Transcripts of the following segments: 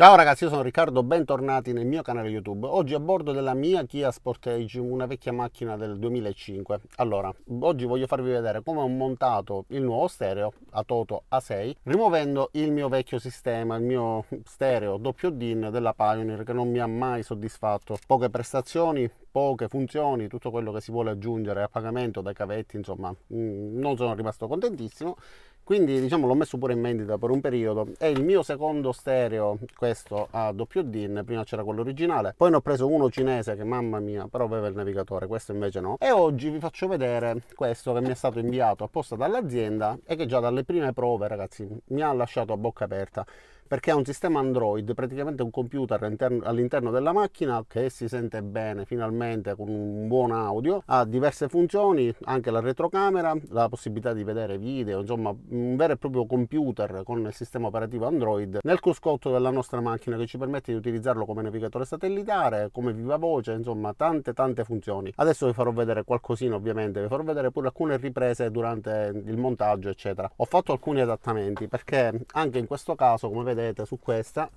Ciao ragazzi, io sono Riccardo, bentornati nel mio canale YouTube. Oggi a bordo della mia Kia Sportage, una vecchia macchina del 2005. Allora, oggi voglio farvi vedere come ho montato il nuovo stereo a Toto A6, rimuovendo il mio vecchio sistema, il mio stereo doppio DIN della Pioneer che non mi ha mai soddisfatto. Poche prestazioni, poche funzioni, tutto quello che si vuole aggiungere a pagamento dai cavetti, insomma, mm, non sono rimasto contentissimo quindi diciamo l'ho messo pure in vendita per un periodo è il mio secondo stereo questo a doppio DIN prima c'era quello originale poi ne ho preso uno cinese che mamma mia però aveva il navigatore questo invece no e oggi vi faccio vedere questo che mi è stato inviato apposta dall'azienda e che già dalle prime prove ragazzi mi ha lasciato a bocca aperta perché è un sistema Android, praticamente un computer all'interno della macchina che si sente bene finalmente con un buon audio, ha diverse funzioni, anche la retrocamera, la possibilità di vedere video, insomma un vero e proprio computer con il sistema operativo Android nel cruscotto della nostra macchina che ci permette di utilizzarlo come navigatore satellitare, come viva voce, insomma tante tante funzioni. Adesso vi farò vedere qualcosina ovviamente, vi farò vedere pure alcune riprese durante il montaggio eccetera. Ho fatto alcuni adattamenti perché anche in questo caso come vedete vedete su questa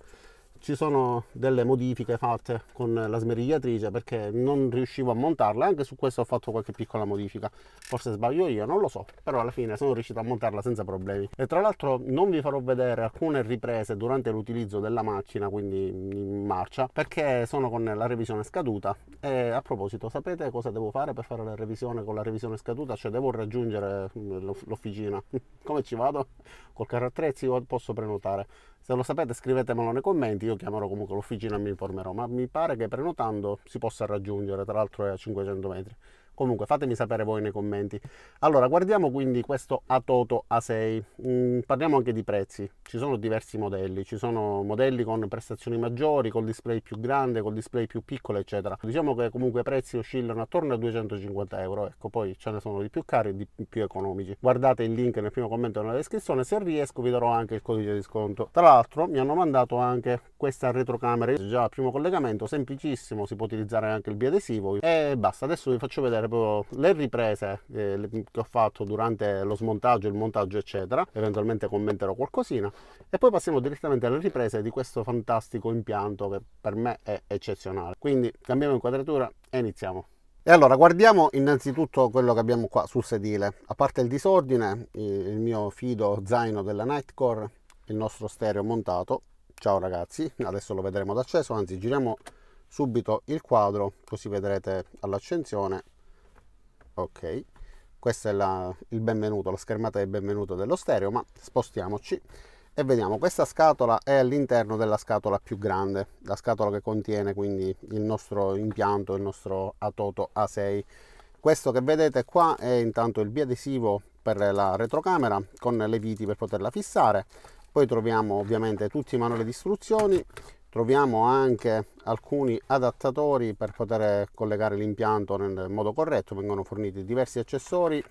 ci sono delle modifiche fatte con la smerigliatrice perché non riuscivo a montarla anche su questo ho fatto qualche piccola modifica forse sbaglio io non lo so però alla fine sono riuscito a montarla senza problemi e tra l'altro non vi farò vedere alcune riprese durante l'utilizzo della macchina quindi in marcia perché sono con la revisione scaduta e a proposito sapete cosa devo fare per fare la revisione con la revisione scaduta cioè devo raggiungere mm, l'officina come ci vado col carro attrezzi o posso prenotare se lo sapete scrivetemelo nei commenti, io chiamerò comunque l'officina e mi informerò, ma mi pare che prenotando si possa raggiungere, tra l'altro è a 500 metri. Comunque fatemi sapere voi nei commenti. Allora, guardiamo quindi questo Atoto A6. Mm, parliamo anche di prezzi. Ci sono diversi modelli, ci sono modelli con prestazioni maggiori, col display più grande, col display più piccolo, eccetera. Diciamo che comunque i prezzi oscillano attorno a 250 euro, ecco, poi ce ne sono di più cari e di più economici. Guardate il link nel primo commento e nella descrizione, se riesco vi darò anche il codice di sconto. Tra l'altro mi hanno mandato anche questa retrocamera, già al primo collegamento, semplicissimo, si può utilizzare anche il biadesivo e basta, adesso vi faccio vedere le riprese eh, che ho fatto durante lo smontaggio, il montaggio eccetera, eventualmente commenterò qualcosina e poi passiamo direttamente alle riprese di questo fantastico impianto che per me è eccezionale. Quindi cambiamo inquadratura e iniziamo. E allora guardiamo innanzitutto quello che abbiamo qua sul sedile, a parte il disordine, il mio fido zaino della Nightcore, il nostro stereo montato, ciao ragazzi, adesso lo vedremo d'acceso, anzi giriamo subito il quadro così vedrete all'accensione ok questo è la, il benvenuto la schermata di benvenuto dello stereo ma spostiamoci e vediamo questa scatola è all'interno della scatola più grande la scatola che contiene quindi il nostro impianto il nostro Atoto A6 questo che vedete qua è intanto il biadesivo per la retrocamera con le viti per poterla fissare poi troviamo ovviamente tutti i manuali di istruzioni troviamo anche alcuni adattatori per poter collegare l'impianto nel modo corretto vengono forniti diversi accessori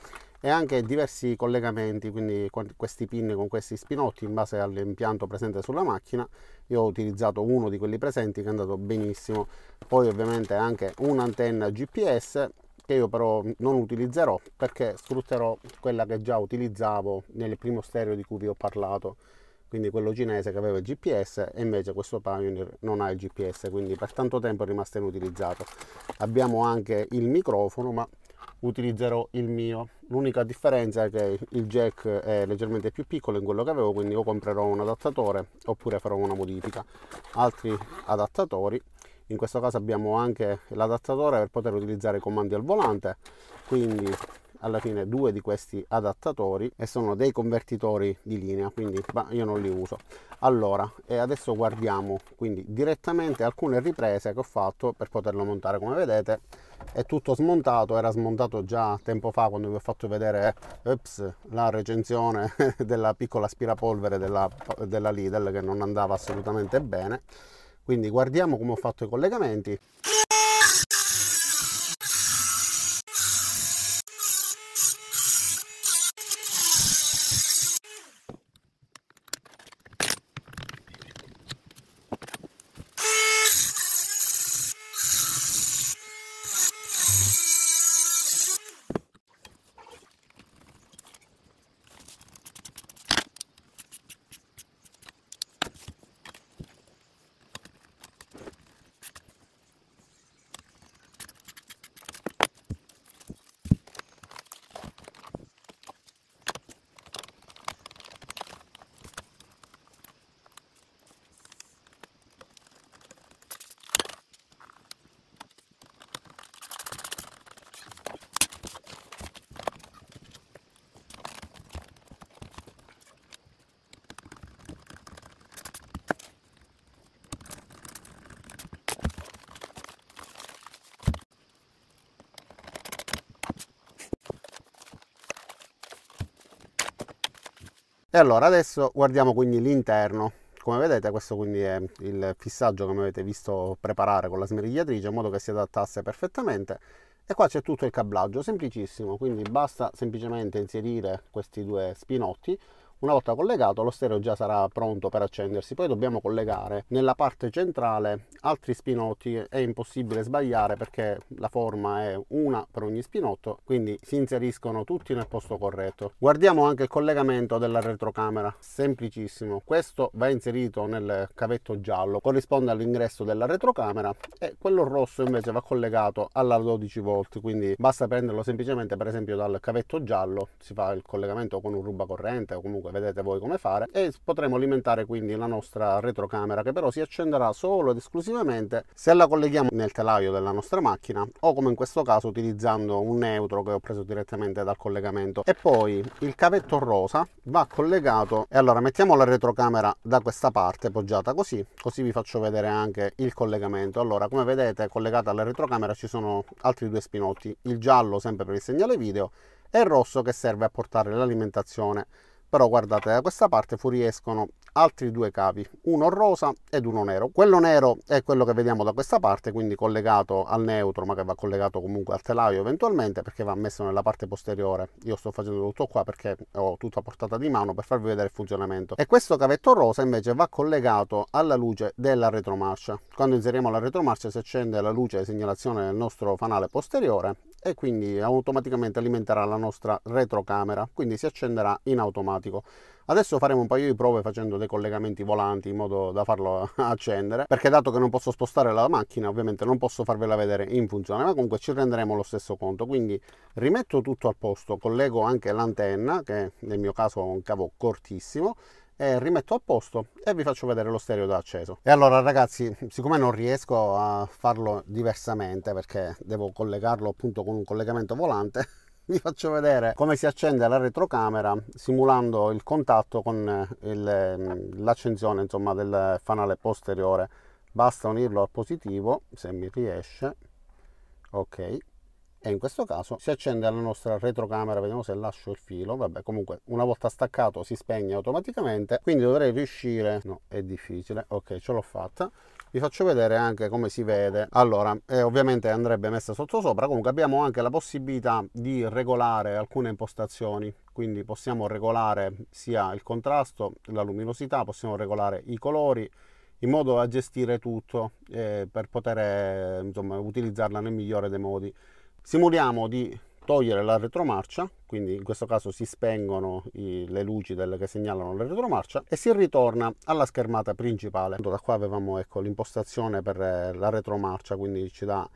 e anche diversi collegamenti quindi questi pin con questi spinotti in base all'impianto presente sulla macchina io ho utilizzato uno di quelli presenti che è andato benissimo poi ovviamente anche un'antenna gps che io però non utilizzerò perché sfrutterò quella che già utilizzavo nel primo stereo di cui vi ho parlato quindi quello cinese che aveva il GPS e invece questo Pioneer non ha il GPS quindi per tanto tempo è rimasto inutilizzato abbiamo anche il microfono ma utilizzerò il mio l'unica differenza è che il jack è leggermente più piccolo in quello che avevo quindi o comprerò un adattatore oppure farò una modifica altri adattatori in questo caso abbiamo anche l'adattatore per poter utilizzare i comandi al volante quindi alla fine due di questi adattatori e sono dei convertitori di linea quindi io non li uso allora e adesso guardiamo quindi direttamente alcune riprese che ho fatto per poterlo montare come vedete è tutto smontato era smontato già tempo fa quando vi ho fatto vedere ups, la recensione della piccola aspirapolvere della, della Lidl che non andava assolutamente bene quindi guardiamo come ho fatto i collegamenti E allora adesso guardiamo quindi l'interno. Come vedete questo quindi è il fissaggio che mi avete visto preparare con la smerigliatrice in modo che si adattasse perfettamente e qua c'è tutto il cablaggio, semplicissimo, quindi basta semplicemente inserire questi due spinotti una volta collegato lo stereo già sarà pronto per accendersi, poi dobbiamo collegare nella parte centrale altri spinotti, è impossibile sbagliare perché la forma è una per ogni spinotto, quindi si inseriscono tutti nel posto corretto. Guardiamo anche il collegamento della retrocamera, semplicissimo, questo va inserito nel cavetto giallo, corrisponde all'ingresso della retrocamera e quello rosso invece va collegato alla 12 volt, quindi basta prenderlo semplicemente per esempio dal cavetto giallo, si fa il collegamento con un rubacorrente o comunque vedete voi come fare, e potremo alimentare quindi la nostra retrocamera che però si accenderà solo ed esclusivamente se la colleghiamo nel telaio della nostra macchina o come in questo caso utilizzando un neutro che ho preso direttamente dal collegamento. E poi il cavetto rosa va collegato e allora mettiamo la retrocamera da questa parte poggiata così, così vi faccio vedere anche il collegamento. Allora come vedete collegata alla retrocamera ci sono altri due spinotti, il giallo sempre per il segnale video e il rosso che serve a portare l'alimentazione però guardate da questa parte fuoriescono altri due cavi uno rosa ed uno nero quello nero è quello che vediamo da questa parte quindi collegato al neutro ma che va collegato comunque al telaio eventualmente perché va messo nella parte posteriore io sto facendo tutto qua perché ho tutto a portata di mano per farvi vedere il funzionamento e questo cavetto rosa invece va collegato alla luce della retromarcia quando inseriamo la retromarcia si accende la luce di segnalazione nel nostro fanale posteriore e quindi automaticamente alimenterà la nostra retrocamera, quindi si accenderà in automatico. Adesso faremo un paio di prove facendo dei collegamenti volanti in modo da farlo accendere, perché dato che non posso spostare la macchina ovviamente non posso farvela vedere in funzione, ma comunque ci renderemo lo stesso conto. Quindi rimetto tutto al posto, collego anche l'antenna, che nel mio caso è un cavo cortissimo, e rimetto a posto e vi faccio vedere lo stereo da acceso e allora ragazzi siccome non riesco a farlo diversamente perché devo collegarlo appunto con un collegamento volante vi faccio vedere come si accende la retrocamera simulando il contatto con eh, ehm, l'accensione insomma del fanale posteriore basta unirlo al positivo se mi riesce ok e in questo caso si accende la nostra retrocamera vediamo se lascio il filo vabbè comunque una volta staccato si spegne automaticamente quindi dovrei riuscire no è difficile ok ce l'ho fatta vi faccio vedere anche come si vede allora eh, ovviamente andrebbe messa sotto sopra comunque abbiamo anche la possibilità di regolare alcune impostazioni quindi possiamo regolare sia il contrasto la luminosità possiamo regolare i colori in modo da gestire tutto eh, per poter eh, insomma, utilizzarla nel migliore dei modi Simuliamo di togliere la retromarcia, quindi in questo caso si spengono i, le luci del, che segnalano la retromarcia e si ritorna alla schermata principale. Da qua avevamo ecco, l'impostazione per eh, la retromarcia, quindi ci dà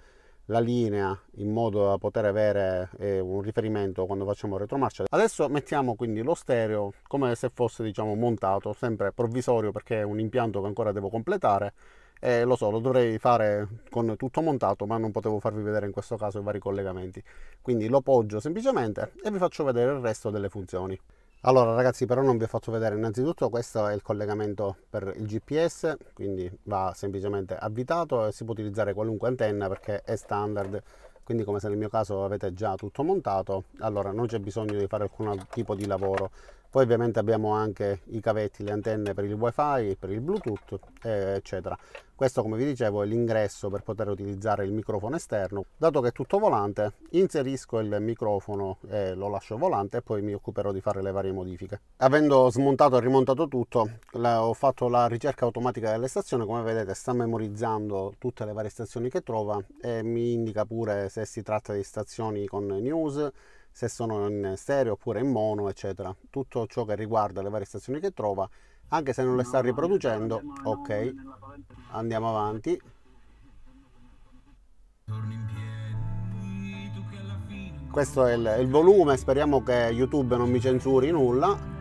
la linea in modo da poter avere eh, un riferimento quando facciamo retromarcia. Adesso mettiamo quindi lo stereo come se fosse diciamo montato, sempre provvisorio perché è un impianto che ancora devo completare eh, lo so, lo dovrei fare con tutto montato, ma non potevo farvi vedere in questo caso i vari collegamenti. Quindi lo poggio semplicemente e vi faccio vedere il resto delle funzioni. Allora ragazzi però non vi ho fatto vedere innanzitutto questo è il collegamento per il GPS quindi va semplicemente avvitato e si può utilizzare qualunque antenna perché è standard quindi come se nel mio caso avete già tutto montato allora non c'è bisogno di fare alcun tipo di lavoro poi ovviamente abbiamo anche i cavetti, le antenne per il wifi, per il bluetooth, eccetera. Questo come vi dicevo è l'ingresso per poter utilizzare il microfono esterno. Dato che è tutto volante, inserisco il microfono e lo lascio volante e poi mi occuperò di fare le varie modifiche. Avendo smontato e rimontato tutto, ho fatto la ricerca automatica delle stazioni, come vedete sta memorizzando tutte le varie stazioni che trova e mi indica pure se si tratta di stazioni con news, se sono in stereo oppure in mono, eccetera. Tutto ciò che riguarda le varie stazioni che trova, anche se non le sta riproducendo, ok, andiamo avanti. Questo è il, il volume, speriamo che YouTube non mi censuri nulla.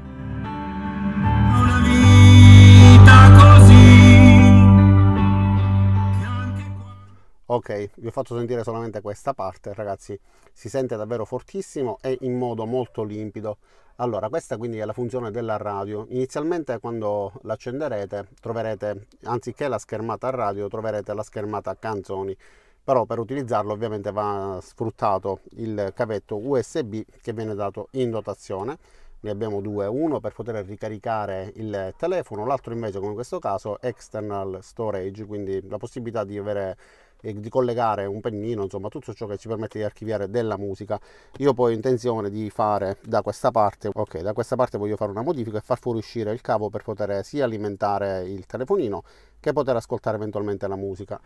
ok vi ho fatto sentire solamente questa parte ragazzi si sente davvero fortissimo e in modo molto limpido allora questa quindi è la funzione della radio inizialmente quando l'accenderete troverete anziché la schermata radio troverete la schermata canzoni però per utilizzarlo ovviamente va sfruttato il cavetto usb che viene dato in dotazione ne abbiamo due, uno per poter ricaricare il telefono, l'altro invece come in questo caso external storage, quindi la possibilità di avere e di collegare un pennino, insomma tutto ciò che ci permette di archiviare della musica. Io poi ho intenzione di fare da questa parte, ok, da questa parte voglio fare una modifica e far fuoriuscire il cavo per poter sia alimentare il telefonino che poter ascoltare eventualmente la musica.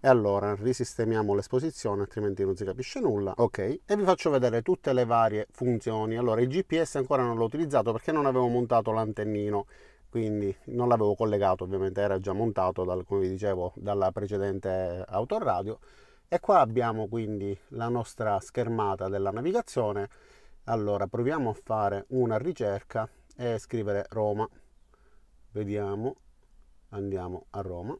E allora risistemiamo l'esposizione, altrimenti non si capisce nulla. Ok, e vi faccio vedere tutte le varie funzioni. Allora, il GPS ancora non l'ho utilizzato perché non avevo montato l'antennino quindi non l'avevo collegato ovviamente era già montato dal, come vi dicevo dalla precedente autoradio e qua abbiamo quindi la nostra schermata della navigazione allora proviamo a fare una ricerca e scrivere Roma vediamo andiamo a Roma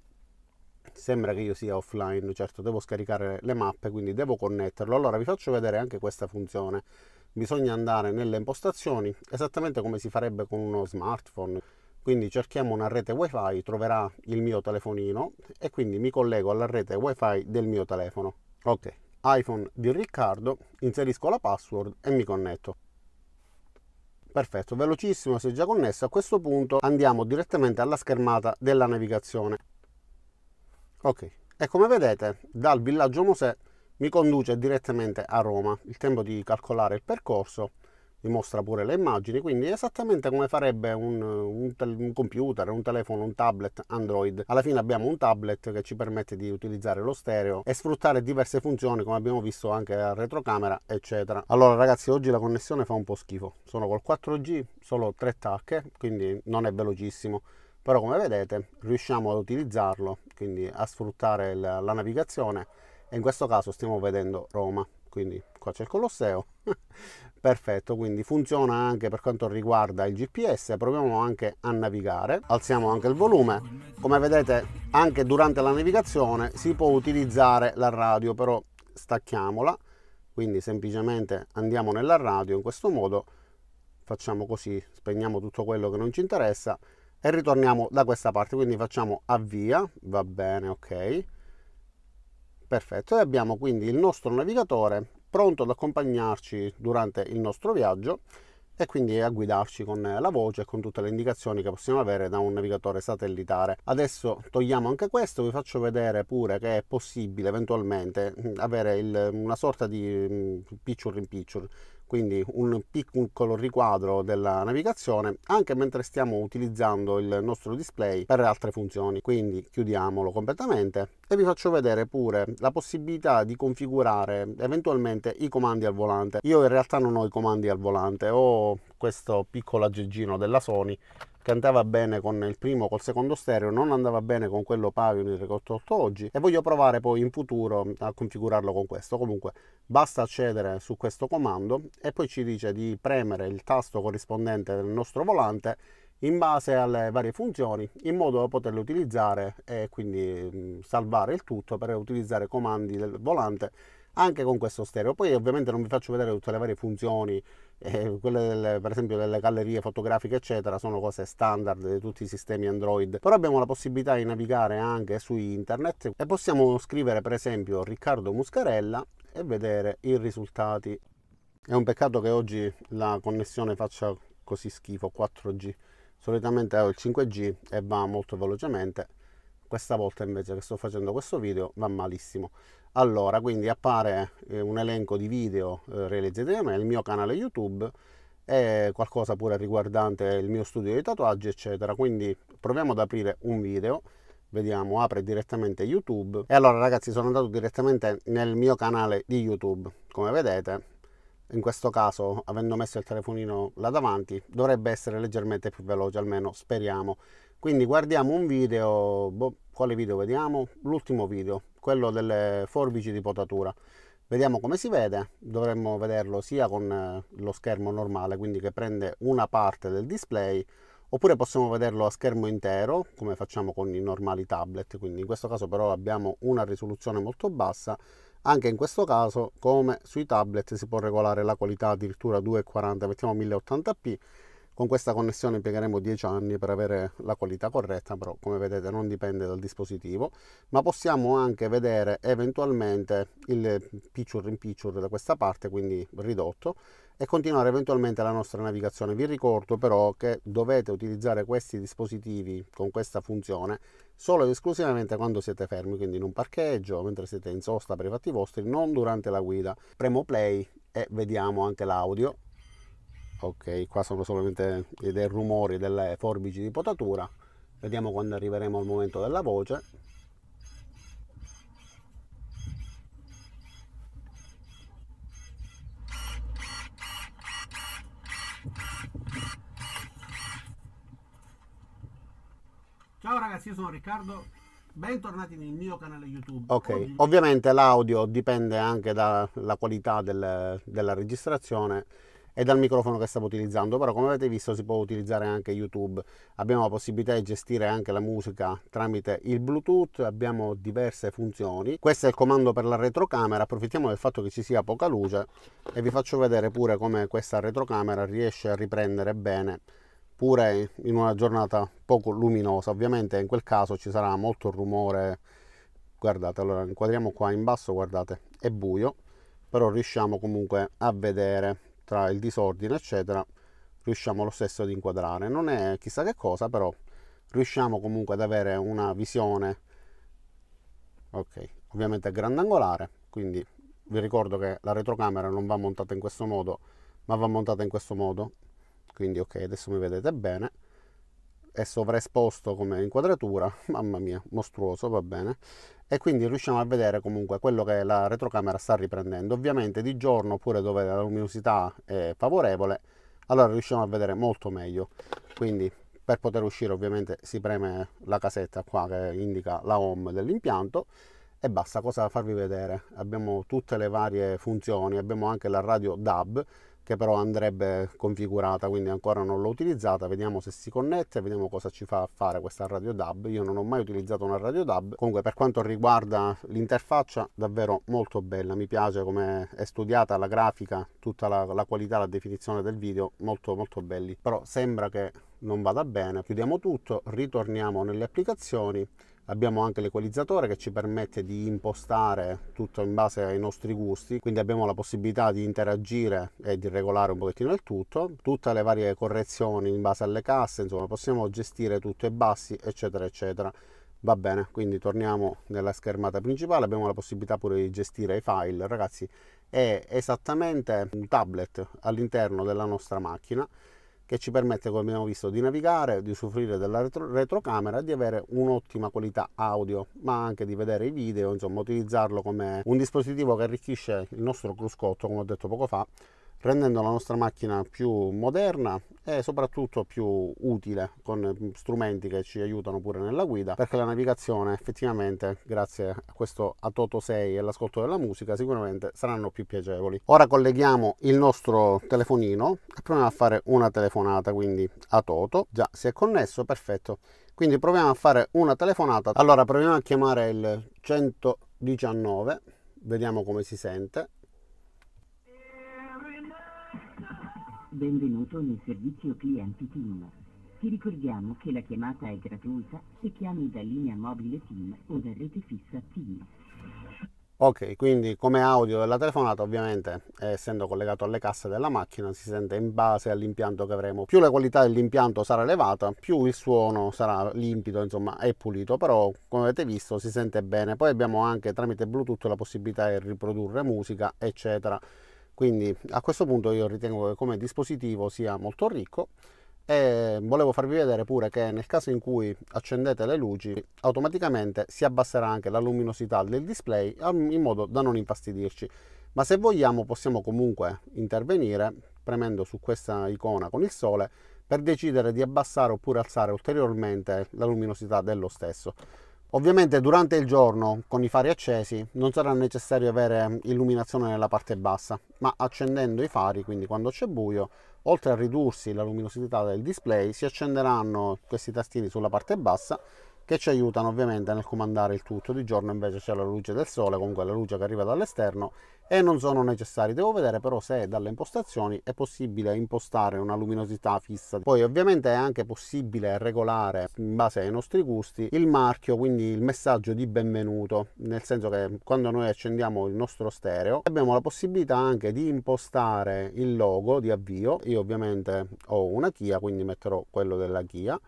sembra che io sia offline certo devo scaricare le mappe quindi devo connetterlo allora vi faccio vedere anche questa funzione bisogna andare nelle impostazioni esattamente come si farebbe con uno smartphone quindi cerchiamo una rete wifi troverà il mio telefonino e quindi mi collego alla rete wifi del mio telefono ok iphone di riccardo inserisco la password e mi connetto perfetto velocissimo si è già connesso a questo punto andiamo direttamente alla schermata della navigazione ok e come vedete dal villaggio mosè mi conduce direttamente a roma il tempo di calcolare il percorso mi mostra pure le immagini, quindi esattamente come farebbe un, un, un, computer, un telefono, un tablet Android. Alla fine abbiamo un tablet che ci permette di utilizzare lo stereo e sfruttare diverse funzioni come abbiamo visto anche a retrocamera eccetera. Allora ragazzi oggi la connessione fa un po' schifo, sono col 4G, solo tre tacche, quindi non è velocissimo però come vedete riusciamo ad utilizzarlo quindi a sfruttare la, la navigazione e in questo caso stiamo vedendo Roma quindi qua c'è il Colosseo, perfetto, quindi funziona anche per quanto riguarda il GPS, proviamo anche a navigare, alziamo anche il volume, come vedete anche durante la navigazione si può utilizzare la radio, però stacchiamola, quindi semplicemente andiamo nella radio in questo modo, facciamo così, spegniamo tutto quello che non ci interessa e ritorniamo da questa parte, quindi facciamo avvia, va bene, ok, Perfetto, e abbiamo quindi il nostro navigatore pronto ad accompagnarci durante il nostro viaggio e quindi a guidarci con la voce e con tutte le indicazioni che possiamo avere da un navigatore satellitare. Adesso togliamo anche questo, vi faccio vedere pure che è possibile eventualmente avere il, una sorta di picture in picture, quindi un piccolo riquadro della navigazione anche mentre stiamo utilizzando il nostro display per altre funzioni quindi chiudiamolo completamente e vi faccio vedere pure la possibilità di configurare eventualmente i comandi al volante io in realtà non ho i comandi al volante ho questo piccolo aggeggino della Sony che andava bene con il primo, col secondo stereo, non andava bene con quello Pioneer che ho tolto oggi e voglio provare poi in futuro a configurarlo con questo. Comunque basta accedere su questo comando e poi ci dice di premere il tasto corrispondente del nostro volante in base alle varie funzioni in modo da poterle utilizzare e quindi mm, salvare il tutto per utilizzare comandi del volante anche con questo stereo poi ovviamente non vi faccio vedere tutte le varie funzioni eh, quelle delle, per esempio delle gallerie fotografiche eccetera sono cose standard di tutti i sistemi Android però abbiamo la possibilità di navigare anche su internet e possiamo scrivere per esempio Riccardo Muscarella e vedere i risultati è un peccato che oggi la connessione faccia così schifo 4G solitamente ho il 5G e va molto velocemente questa volta invece che sto facendo questo video va malissimo allora, quindi appare eh, un elenco di video eh, realizzati da me, il mio canale YouTube e qualcosa pure riguardante il mio studio di tatuaggi, eccetera. Quindi proviamo ad aprire un video vediamo apre direttamente youtube e allora ragazzi sono andato direttamente nel mio canale di youtube come vedete in questo caso avendo messo il telefonino là davanti dovrebbe essere leggermente più veloce almeno speriamo quindi guardiamo un video boh, quale video vediamo l'ultimo video quello delle forbici di potatura. Vediamo come si vede, dovremmo vederlo sia con eh, lo schermo normale, quindi che prende una parte del display, oppure possiamo vederlo a schermo intero, come facciamo con i normali tablet, quindi in questo caso però abbiamo una risoluzione molto bassa, anche in questo caso come sui tablet si può regolare la qualità addirittura 240, mettiamo 1080p, con questa connessione impiegheremo 10 anni per avere la qualità corretta, però come vedete non dipende dal dispositivo, ma possiamo anche vedere eventualmente il picture in picture da questa parte, quindi ridotto, e continuare eventualmente la nostra navigazione. Vi ricordo però che dovete utilizzare questi dispositivi con questa funzione solo ed esclusivamente quando siete fermi, quindi in un parcheggio, mentre siete in sosta per i fatti vostri, non durante la guida. Premo play e vediamo anche l'audio ok qua sono solamente dei rumori delle forbici di potatura vediamo quando arriveremo al momento della voce Ciao ragazzi, io sono Riccardo, bentornati nel mio canale YouTube. Ok, Oggi... ovviamente l'audio dipende anche dalla qualità del, della registrazione e dal microfono che stavo utilizzando però come avete visto si può utilizzare anche youtube abbiamo la possibilità di gestire anche la musica tramite il bluetooth abbiamo diverse funzioni questo è il comando per la retrocamera approfittiamo del fatto che ci sia poca luce e vi faccio vedere pure come questa retrocamera riesce a riprendere bene pure in una giornata poco luminosa ovviamente in quel caso ci sarà molto rumore guardate allora inquadriamo qua in basso guardate è buio però riusciamo comunque a vedere tra il disordine eccetera riusciamo lo stesso ad inquadrare non è chissà che cosa però riusciamo comunque ad avere una visione ok ovviamente è grandangolare quindi vi ricordo che la retrocamera non va montata in questo modo ma va montata in questo modo quindi ok adesso mi vedete bene è sovraesposto come inquadratura mamma mia mostruoso va bene e quindi riusciamo a vedere comunque quello che la retrocamera sta riprendendo. Ovviamente di giorno, oppure dove la luminosità è favorevole, allora riusciamo a vedere molto meglio. Quindi per poter uscire ovviamente si preme la casetta qua che indica la home dell'impianto e basta cosa farvi vedere abbiamo tutte le varie funzioni abbiamo anche la radio DAB che però andrebbe configurata, quindi ancora non l'ho utilizzata, vediamo se si connette, vediamo cosa ci fa fare questa radio DAB, io non ho mai utilizzato una radio DAB, comunque per quanto riguarda l'interfaccia davvero molto bella, mi piace come è studiata la grafica, tutta la, la qualità, la definizione del video, molto molto belli, però sembra che non vada bene, chiudiamo tutto, ritorniamo nelle applicazioni Abbiamo anche l'equalizzatore che ci permette di impostare tutto in base ai nostri gusti, quindi abbiamo la possibilità di interagire e di regolare un pochettino il tutto, tutte le varie correzioni in base alle casse, insomma possiamo gestire tutto e bassi eccetera eccetera. Va bene, quindi torniamo nella schermata principale, abbiamo la possibilità pure di gestire i file, ragazzi, è esattamente un tablet all'interno della nostra macchina che ci permette, come abbiamo visto, di navigare, di usufruire della retro retrocamera, di avere un'ottima qualità audio, ma anche di vedere i video, insomma utilizzarlo come un dispositivo che arricchisce il nostro cruscotto, come ho detto poco fa, rendendo la nostra macchina più moderna e soprattutto più utile con mm, strumenti che ci aiutano pure nella guida perché la navigazione effettivamente grazie a questo Atoto 6 e l'ascolto della musica sicuramente saranno più piacevoli ora colleghiamo il nostro telefonino e proviamo a fare una telefonata quindi Atoto già si è connesso perfetto quindi proviamo a fare una telefonata allora proviamo a chiamare il 119 vediamo come si sente Benvenuto nel servizio clienti team. Ti ricordiamo che la chiamata è gratuita se chiami da linea mobile team o da rete fissa team. Ok, quindi come audio della telefonata ovviamente eh, essendo collegato alle casse della macchina si sente in base all'impianto che avremo. Più la qualità dell'impianto sarà elevata, più il suono sarà limpido, insomma è pulito, però come avete visto si sente bene. Poi abbiamo anche tramite Bluetooth la possibilità di riprodurre musica, eccetera. Quindi a questo punto io ritengo che come dispositivo sia molto ricco e volevo farvi vedere pure che nel caso in cui accendete le luci automaticamente si abbasserà anche la luminosità del display in modo da non infastidirci ma se vogliamo possiamo comunque intervenire premendo su questa icona con il sole per decidere di abbassare oppure alzare ulteriormente la luminosità dello stesso Ovviamente durante il giorno con i fari accesi non sarà necessario avere illuminazione nella parte bassa, ma accendendo i fari, quindi quando c'è buio, oltre a ridursi la luminosità del display, si accenderanno questi tastini sulla parte bassa che ci aiutano ovviamente nel comandare il tutto. Di giorno invece c'è la luce del sole, comunque la luce che arriva dall'esterno e non sono necessari. Devo vedere però se dalle impostazioni è possibile impostare una luminosità fissa. Poi ovviamente è anche possibile regolare in base ai nostri gusti il marchio, quindi il messaggio di benvenuto, nel senso che quando noi accendiamo il nostro stereo abbiamo la possibilità anche di impostare il logo di avvio. Io ovviamente ho una Kia, quindi metterò quello della Kia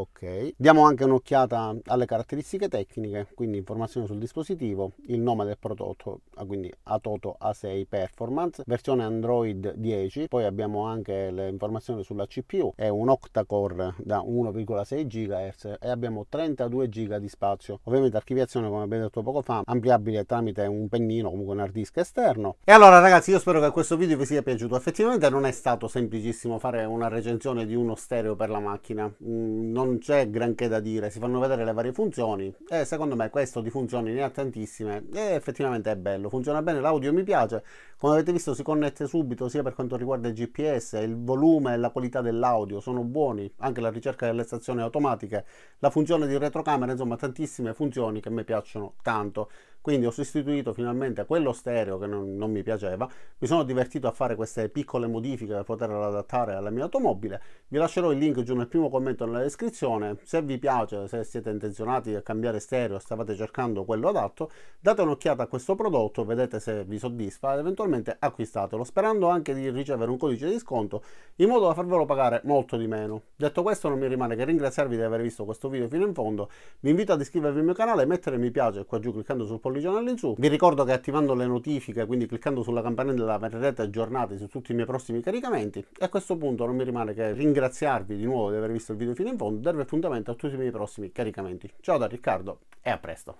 ok diamo anche un'occhiata alle caratteristiche tecniche quindi informazioni sul dispositivo il nome del prodotto ah, quindi Atoto A6 Performance versione Android 10 poi abbiamo anche le informazioni sulla CPU è un octa-core da 1,6 GHz e abbiamo 32 GB di spazio ovviamente archiviazione come abbiamo detto poco fa ampliabile tramite un pennino comunque un hard disk esterno e allora ragazzi io spero che questo video vi sia piaciuto effettivamente non è stato semplicissimo fare una recensione di uno stereo per la macchina mm, non non c'è granché da dire, si fanno vedere le varie funzioni e secondo me questo di funzioni ne ha tantissime e effettivamente è bello, funziona bene, l'audio mi piace, come avete visto si connette subito sia per quanto riguarda il GPS, il volume e la qualità dell'audio sono buoni, anche la ricerca delle stazioni automatiche, la funzione di retrocamera, insomma tantissime funzioni che mi piacciono tanto. Quindi ho sostituito finalmente quello stereo che non, non mi piaceva, mi sono divertito a fare queste piccole modifiche per poterla adattare alla mia automobile, vi lascerò il link giù nel primo commento nella descrizione, se vi piace, se siete intenzionati a cambiare stereo, stavate cercando quello adatto, date un'occhiata a questo prodotto, vedete se vi soddisfa ed eventualmente acquistatelo, sperando anche di ricevere un codice di sconto in modo da farvelo pagare molto di meno. Detto questo non mi rimane che ringraziarvi di aver visto questo video fino in fondo, vi invito ad iscrivervi al mio canale, mettere mi piace qua giù cliccando sul pollicione all'insù. Vi ricordo che attivando le notifiche, quindi cliccando sulla campanella verrete aggiornati su tutti i miei prossimi caricamenti e a questo punto non mi rimane che ringraziarvi di nuovo di aver visto il video fino in fondo, e darvi appuntamento a tutti i miei prossimi caricamenti. Ciao da Riccardo e a presto!